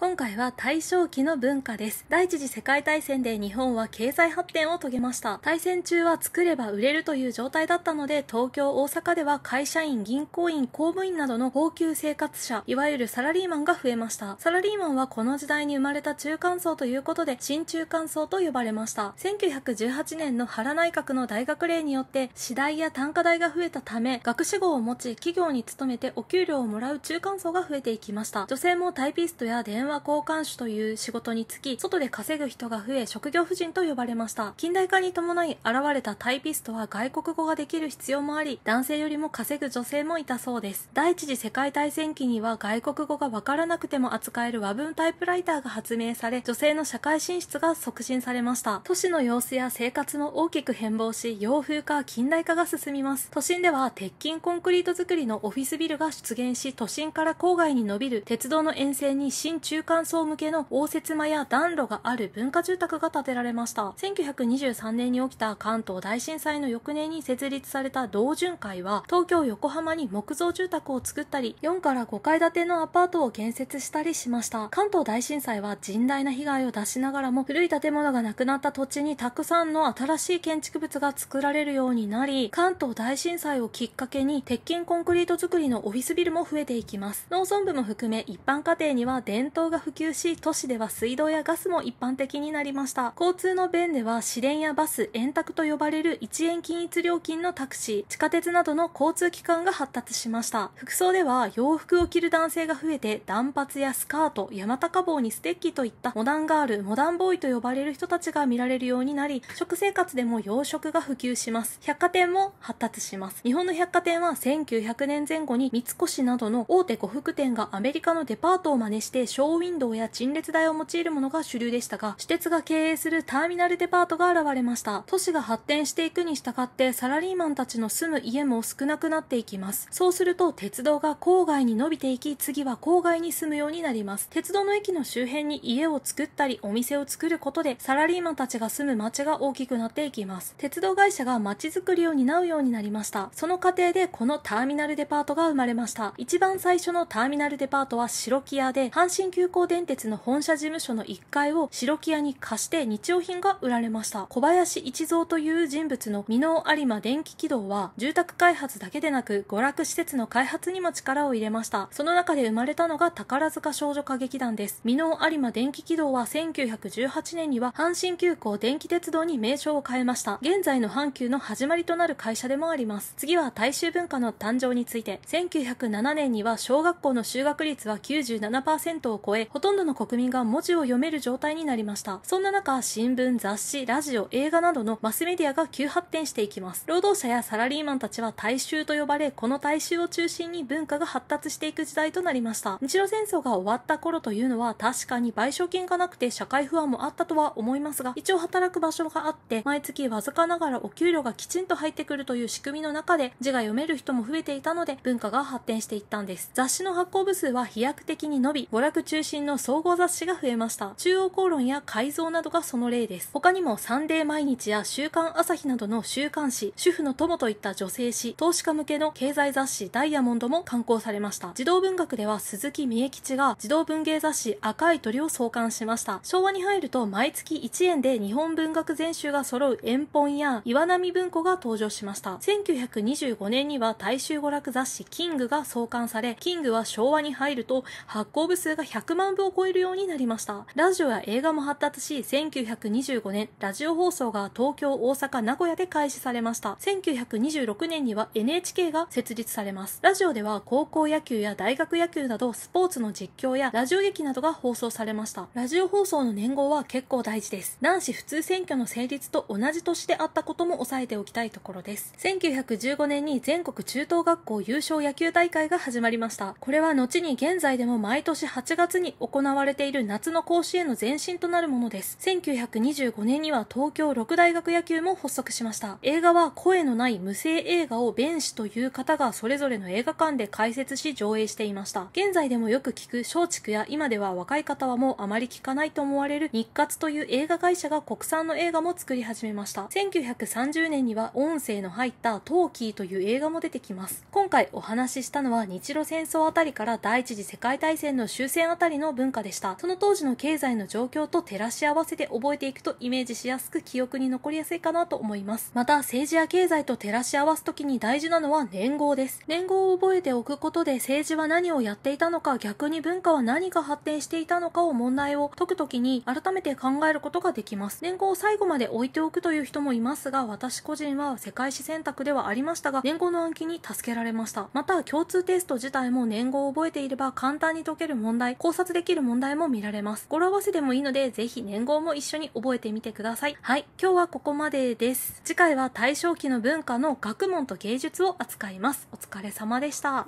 今回は大正期の文化です。第一次世界大戦で日本は経済発展を遂げました。大戦中は作れば売れるという状態だったので、東京、大阪では会社員、銀行員、公務員などの高級生活者、いわゆるサラリーマンが増えました。サラリーマンはこの時代に生まれた中間層ということで、新中間層と呼ばれました。1918年の原内閣の大学令によって、次第や単価代が増えたため、学士号を持ち、企業に勤めてお給料をもらう中間層が増えていきました。女性もタイピストや電話は交換手という仕事に就き、外で稼ぐ人が増え、職業婦人と呼ばれました。近代化に伴い現れたタイピストは外国語ができる必要もあり、男性よりも稼ぐ女性もいたそうです。第一次世界大戦期には外国語がわからなくても扱える和文タイプライターが発明され、女性の社会進出が促進されました。都市の様子や生活も大きく変貌し、洋風化、近代化が進みます。都心では鉄筋コンクリート作りのオフィスビルが出現し、都心から郊外に伸びる鉄道の沿線に新中中間層向けの応接間や暖炉がある文化住宅が建てられました。1923年に起きた関東大震災の翌年に設立された同巡会は、東京横浜に木造住宅を作ったり、4から5階建てのアパートを建設したりしました。関東大震災は甚大な被害を出しながらも、古い建物がなくなった土地にたくさんの新しい建築物が作られるようになり、関東大震災をきっかけに、鉄筋コンクリート作りのオフィスビルも増えていきます。農村部も含め、一般家庭には伝統が普及し、都市では水道やガスも一般的になりました。交通の便では、市電やバス、円卓と呼ばれる1円均一料金のタクシー、地下鉄などの交通機関が発達しました。服装では、洋服を着る男性が増えて、断髪やスカート、山高帽にステッキといったモダンガール、モダンボーイと呼ばれる人たちが見られるようになり、食生活でも洋食が普及します。百貨店も発達します。日本の百貨店は1900年前後に三越などの大手呉服店がアメリカのデパートを真似して商ウィンドウや陳列台を用いるものが主流でしたが、私鉄が経営するターミナルデパートが現れました。都市が発展していくに従ってサラリーマンたちの住む家も少なくなっていきます。そうすると鉄道が郊外に伸びていき、次は郊外に住むようになります。鉄道の駅の周辺に家を作ったりお店を作ることでサラリーマンたちが住む街が大きくなっていきます。鉄道会社が街づくりを担うようになりました。その過程でこのターミナルデパートが生まれました。一番最初のターミナルデパートは白木屋で、阪神急光電鉄の本社事務所の1階を白木屋に貸して日用品が売られました。小林一蔵という人物の美濃有馬電気軌道は住宅開発だけでなく娯楽施設の開発にも力を入れました。その中で生まれたのが宝塚少女歌劇団です。未納有馬電気軌道は1918年には阪神急行電気鉄道に名称を変えました。現在の阪急の始まりとなる会社でもあります。次は大衆文化の誕生について、1907年には小学校の修学率は97%を超超え、ほとんどの国民が文字を読める状態になりました。そんな中、新聞、雑誌、ラジオ、映画などのマスメディアが急発展していきます。労働者やサラリーマンたちは大衆と呼ばれ、この大衆を中心に文化が発達していく時代となりました。日露戦争が終わった頃というのは、確かに賠償金がなくて社会不安もあったとは思いますが、一応働く場所があって、毎月わずかながらお給料がきちんと入ってくるという仕組みの中で、字が読める人も増えていたので、文化が発展していったんです。雑誌の発行部数は飛躍的に伸び、娯楽中中心の総合雑誌が増えました。中央公論や改造などがその例です。他にもサンデー毎日や週刊朝日などの週刊誌、主婦の友といった女性誌、投資家向けの経済雑誌ダイヤモンドも刊行されました。児童文学では鈴木美恵吉が児童文芸雑誌赤い鳥を創刊しました。昭和に入ると毎月1円で日本文学全集が揃う円本や岩波文庫が登場しました。1925年には大衆娯楽雑誌キングが創刊され、キングは昭和に入ると発行部数が100 100万部を超えるようになりました。ラジオや映画も発達し、1925年、ラジオ放送が東京、大阪、名古屋で開始されました。1926年には NHK が設立されます。ラジオでは高校野球や大学野球などスポーツの実況やラジオ劇などが放送されました。ラジオ放送の年号は結構大事です。男子普通選挙の成立と同じ年であったことも押さえておきたいところです。1915年に全国中等学校優勝野球大会が始まりました。これは後に現在でも毎年8月に行われている夏の甲子園の前身となるものです。1925年には東京六大学野球も発足しました。映画は声のない無声映画を弁士という方がそれぞれの映画館で解説し上映していました。現在でもよく聞く松竹や今では若い方はもうあまり聞かないと思われる日活という映画会社が国産の映画も作り始めました。1930年には音声の入ったトーキーという映画も出てきます。今回お話ししたのは日露戦争あたりから第一次世界大戦の終戦あたりりの文化でした。その当時の経済の状況と照らし合わせて覚えていくとイメージしやすく記憶に残りやすいかなと思います。また、政治や経済と照らし合わすときに大事なのは年号です。年号を覚えておくことで政治は何をやっていたのか、逆に文化は何が発展していたのかを問題を解くときに改めて考えることができます。年号を最後まで置いておくという人もいますが、私個人は世界史選択ではありましたが、年号の暗記に助けられました。また、共通テスト自体も年号を覚えていれば簡単に解ける問題、考察察できる問題も見られます。語呂合わせでもいいので、ぜひ年号も一緒に覚えてみてください。はい、今日はここまでです。次回は大正期の文化の学問と芸術を扱います。お疲れ様でした。